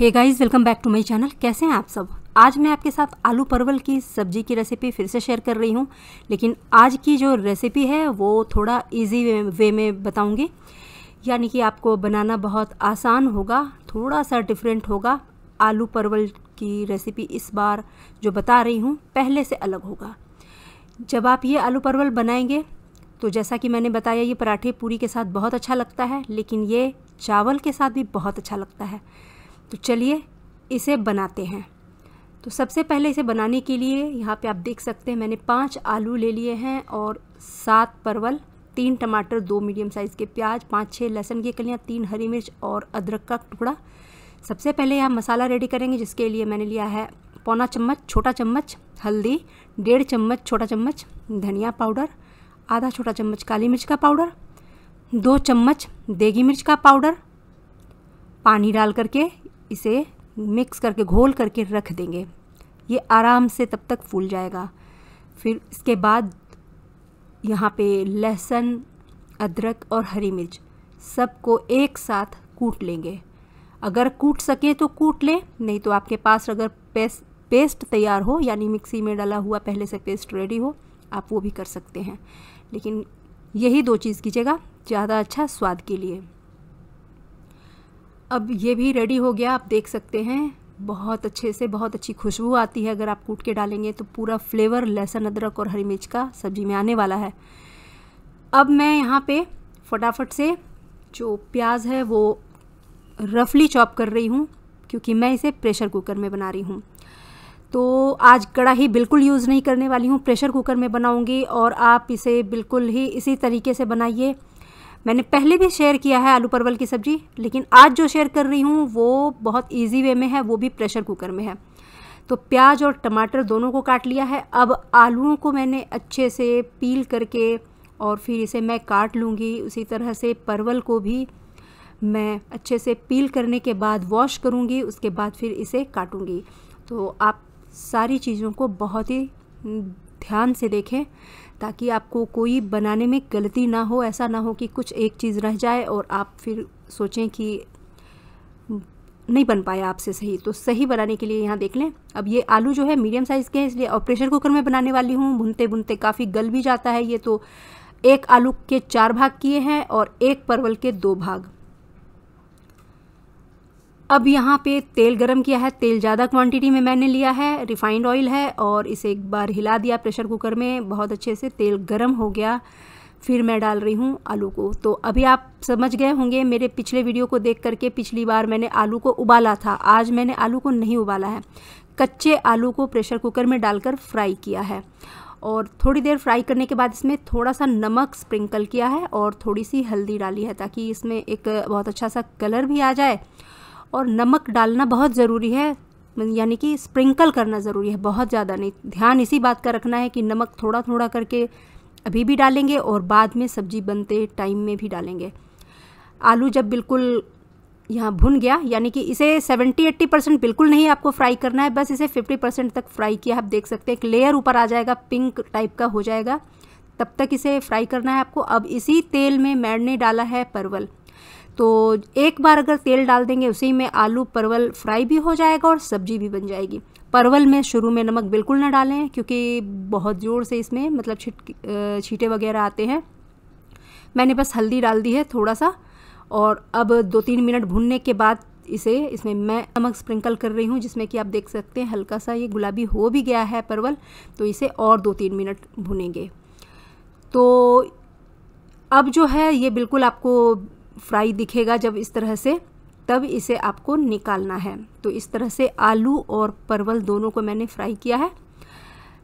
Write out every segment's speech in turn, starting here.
hey guys welcome back to my channel कैसे हैं आप सब आज मैं आपके साथ आलू परवल की सब्जी की रेसिपी फिर से शेयर कर रही हूँ लेकिन आज की जो रेसिपी है वो थोड़ा इजी वे, वे में बताऊँगी यानी कि आपको बनाना बहुत आसान होगा थोड़ा सा डिफरेंट होगा आलू परवल की रेसिपी इस बार जो बता रही हूँ पहले से अलग होगा जब आप ये आलू परवल बनाएंगे तो जैसा कि मैंने बताया ये पराठे पूरी के साथ बहुत अच्छा लगता है लेकिन ये चावल के साथ भी बहुत अच्छा लगता है तो चलिए इसे बनाते हैं तो सबसे पहले इसे बनाने के लिए यहाँ पे आप देख सकते हैं मैंने पाँच आलू ले लिए हैं और सात परवल तीन टमाटर दो मीडियम साइज़ के प्याज पाँच छः लहसुन की कलियाँ तीन हरी मिर्च और अदरक का टुकड़ा सबसे पहले यहाँ मसाला रेडी करेंगे जिसके लिए मैंने लिया है पौना चम्मच छोटा चम्मच हल्दी डेढ़ चम्मच छोटा चम्मच धनिया पाउडर आधा छोटा चम्मच काली मिर्च का पाउडर दो चम्मच देगी मिर्च का पाउडर पानी डाल करके इसे मिक्स करके घोल करके रख देंगे ये आराम से तब तक फूल जाएगा फिर इसके बाद यहाँ पे लहसुन अदरक और हरी मिर्च सबको एक साथ कूट लेंगे अगर कूट सकें तो कूट लें नहीं तो आपके पास अगर पेस्ट पेस्ट तैयार हो यानी मिक्सी में डाला हुआ पहले से पेस्ट रेडी हो आप वो भी कर सकते हैं लेकिन यही दो चीज़ कीजिएगा ज़्यादा अच्छा स्वाद के लिए अब ये भी रेडी हो गया आप देख सकते हैं बहुत अच्छे से बहुत अच्छी खुशबू आती है अगर आप कूट के डालेंगे तो पूरा फ्लेवर लहसुन अदरक और हरी मिर्च का सब्ज़ी में आने वाला है अब मैं यहाँ पे फटाफट से जो प्याज है वो रफली चॉप कर रही हूँ क्योंकि मैं इसे प्रेशर कुकर में बना रही हूँ तो आज कड़ाही बिल्कुल यूज़ नहीं करने वाली हूँ प्रेशर कुकर में बनाऊँगी और आप इसे बिल्कुल ही इसी तरीके से बनाइए मैंने पहले भी शेयर किया है आलू परवल की सब्ज़ी लेकिन आज जो शेयर कर रही हूँ वो बहुत ईजी वे में है वो भी प्रेशर कुकर में है तो प्याज और टमाटर दोनों को काट लिया है अब आलूओं को मैंने अच्छे से पील करके और फिर इसे मैं काट लूँगी उसी तरह से परवल को भी मैं अच्छे से पील करने के बाद वॉश करूँगी उसके बाद फिर इसे काटूँगी तो आप सारी चीज़ों को बहुत ही हम्म, ध्यान से देखें ताकि आपको कोई बनाने में गलती ना हो ऐसा ना हो कि कुछ एक चीज़ रह जाए और आप फिर सोचें कि नहीं बन पाया आपसे सही तो सही बनाने के लिए यहाँ देख लें अब ये आलू जो है मीडियम साइज़ के हैं इसलिए और प्रेशर कुकर में बनाने वाली हूँ भुनते भुनते काफ़ी गल भी जाता है ये तो एक आलू के चार भाग किए हैं और एक परवल के दो भाग अब यहाँ पे तेल गरम किया है तेल ज़्यादा क्वांटिटी में मैंने लिया है रिफाइंड ऑयल है और इसे एक बार हिला दिया प्रेशर कुकर में बहुत अच्छे से तेल गरम हो गया फिर मैं डाल रही हूँ आलू को तो अभी आप समझ गए होंगे मेरे पिछले वीडियो को देख करके पिछली बार मैंने आलू को उबाला था आज मैंने आलू को नहीं उबाला है कच्चे आलू को प्रेशर कुकर में डालकर फ्राई किया है और थोड़ी देर फ्राई करने के बाद इसमें थोड़ा सा नमक स्प्रिंकल किया है और थोड़ी सी हल्दी डाली है ताकि इसमें एक बहुत अच्छा सा कलर भी आ जाए और नमक डालना बहुत ज़रूरी है यानी कि स्प्रिंकल करना ज़रूरी है बहुत ज़्यादा नहीं ध्यान इसी बात का रखना है कि नमक थोड़ा थोड़ा करके अभी भी डालेंगे और बाद में सब्जी बनते टाइम में भी डालेंगे आलू जब बिल्कुल यहाँ भुन गया यानी कि इसे 70-80 परसेंट बिल्कुल नहीं आपको फ्राई करना है बस इसे 50 परसेंट तक फ्राई किया आप देख सकते हैं एक लेयर ऊपर आ जाएगा पिंक टाइप का हो जाएगा तब तक इसे फ्राई करना है आपको अब इसी तेल में मैड ने डाला है परवल तो एक बार अगर तेल डाल देंगे उसी में आलू परवल फ्राई भी हो जाएगा और सब्जी भी बन जाएगी परवल में शुरू में नमक बिल्कुल ना डालें क्योंकि बहुत ज़ोर से इसमें मतलब छिट छीटे वगैरह आते हैं मैंने बस हल्दी डाल दी है थोड़ा सा और अब दो तीन मिनट भूनने के बाद इसे इसमें मैं नमक स्प्रिंकल कर रही हूँ जिसमें कि आप देख सकते हैं हल्का सा ये गुलाबी हो भी गया है परवल तो इसे और दो तीन मिनट भुनेंगे तो अब जो है ये बिल्कुल आपको फ्राई दिखेगा जब इस तरह से तब इसे आपको निकालना है तो इस तरह से आलू और परवल दोनों को मैंने फ्राई किया है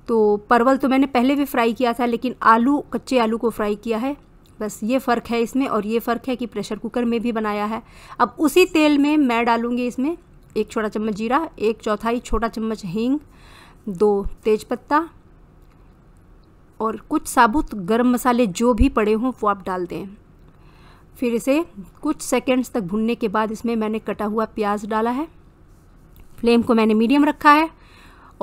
तो परवल तो मैंने पहले भी फ्राई किया था लेकिन आलू कच्चे आलू को फ्राई किया है बस ये फ़र्क है इसमें और ये फ़र्क है कि प्रेशर कुकर में भी बनाया है अब उसी तेल में मैं डालूँगी इसमें एक छोटा चम्मच जीरा एक चौथाई छोटा चम्मच हींग दो तेज़पत्ता और कुछ साबुत गर्म मसाले जो भी पड़े हों वो आप डाल दें फिर इसे कुछ सेकेंड्स तक भुनने के बाद इसमें मैंने कटा हुआ प्याज डाला है फ्लेम को मैंने मीडियम रखा है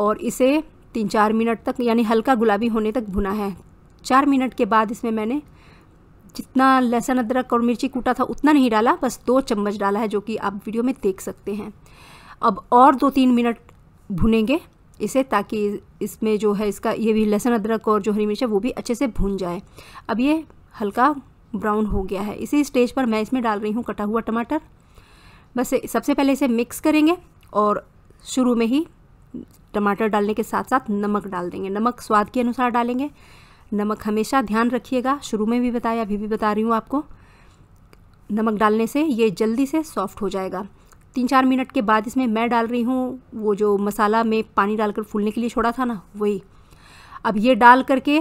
और इसे तीन चार मिनट तक यानी हल्का गुलाबी होने तक भुना है चार मिनट के बाद इसमें मैंने जितना लहसुन अदरक और मिर्ची कूटा था उतना नहीं डाला बस दो चम्मच डाला है जो कि आप वीडियो में देख सकते हैं अब और दो तीन मिनट भुनेंगे इसे ताकि इसमें जो है इसका ये भी लहसुन अदरक और जो हरी मिर्च है वो भी अच्छे से भुन जाए अब ये हल्का ब्राउन हो गया है इसी स्टेज पर मैं इसमें डाल रही हूँ कटा हुआ टमाटर बस सबसे पहले इसे मिक्स करेंगे और शुरू में ही टमाटर डालने के साथ साथ नमक डाल देंगे नमक स्वाद के अनुसार डालेंगे नमक हमेशा ध्यान रखिएगा शुरू में भी बताया अभी भी बता रही हूँ आपको नमक डालने से ये जल्दी से सॉफ्ट हो जाएगा तीन चार मिनट के बाद इसमें मैं डाल रही हूँ वो जो मसाला में पानी डालकर फूलने के लिए छोड़ा था ना वही अब ये डाल करके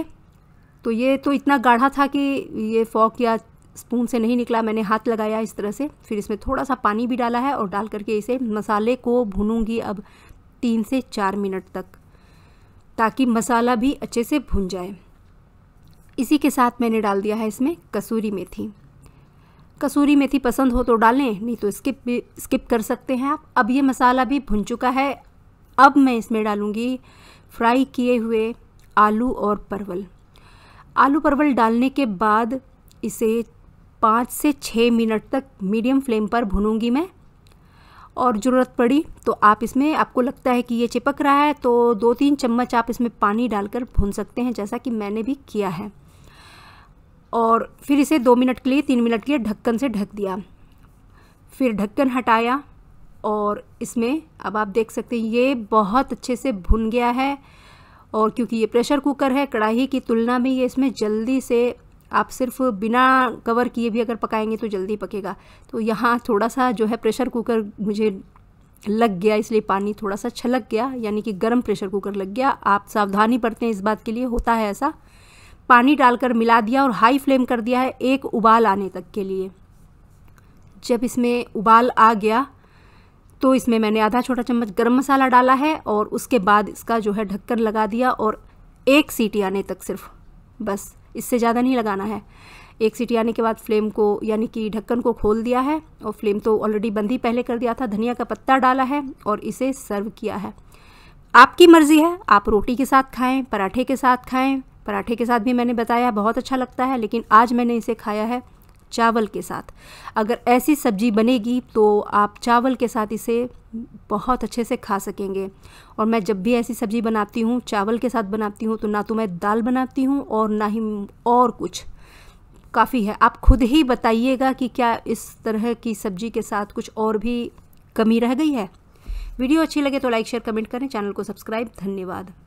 तो ये तो इतना गाढ़ा था कि ये फॉक या स्पून से नहीं निकला मैंने हाथ लगाया इस तरह से फिर इसमें थोड़ा सा पानी भी डाला है और डाल करके इसे मसाले को भूनूंगी अब तीन से चार मिनट तक ताकि मसाला भी अच्छे से भुन जाए इसी के साथ मैंने डाल दिया है इसमें कसूरी मेथी कसूरी मेथी पसंद हो तो डालें नहीं तो स्किप भी स्किप कर सकते हैं आप अब ये मसाला भी भुन चुका है अब मैं इसमें डालूँगी फ्राई किए हुए आलू और परवल आलू परवल डालने के बाद इसे पाँच से छः मिनट तक मीडियम फ्लेम पर भूनूंगी मैं और ज़रूरत पड़ी तो आप इसमें आपको लगता है कि ये चिपक रहा है तो दो तीन चम्मच आप इसमें पानी डालकर भून सकते हैं जैसा कि मैंने भी किया है और फिर इसे दो मिनट के लिए तीन मिनट के लिए ढक्कन से ढक दिया फिर ढक्कन हटाया और इसमें अब आप देख सकते हैं ये बहुत अच्छे से भुन गया है और क्योंकि ये प्रेशर कुकर है कढ़ाई की तुलना में ये इसमें जल्दी से आप सिर्फ बिना कवर किए भी अगर पकाएंगे तो जल्दी पकेगा तो यहाँ थोड़ा सा जो है प्रेशर कुकर मुझे लग गया इसलिए पानी थोड़ा सा छलक गया यानी कि गर्म प्रेशर कुकर लग गया आप सावधानी बरतें इस बात के लिए होता है ऐसा पानी डालकर मिला दिया और हाई फ्लेम कर दिया है एक उबाल आने तक के लिए जब इसमें उबाल आ गया तो इसमें मैंने आधा छोटा चम्मच गरम मसाला डाला है और उसके बाद इसका जो है ढक्कन लगा दिया और एक सीटी आने तक सिर्फ बस इससे ज़्यादा नहीं लगाना है एक सीटी आने के बाद फ्लेम को यानी कि ढक्कन को खोल दिया है और फ्लेम तो ऑलरेडी बंद ही पहले कर दिया था धनिया का पत्ता डाला है और इसे सर्व किया है आपकी मर्ज़ी है आप रोटी के साथ खाएं पराठे के साथ खाएं पराठे के साथ भी मैंने बताया बहुत अच्छा लगता है लेकिन आज मैंने इसे खाया है चावल के साथ अगर ऐसी सब्जी बनेगी तो आप चावल के साथ इसे बहुत अच्छे से खा सकेंगे और मैं जब भी ऐसी सब्ज़ी बनाती हूँ चावल के साथ बनाती हूँ तो ना तो मैं दाल बनाती हूँ और ना ही और कुछ काफ़ी है आप खुद ही बताइएगा कि क्या इस तरह की सब्ज़ी के साथ कुछ और भी कमी रह गई है वीडियो अच्छी लगे तो लाइक शेयर कमेंट करें चैनल को सब्सक्राइब धन्यवाद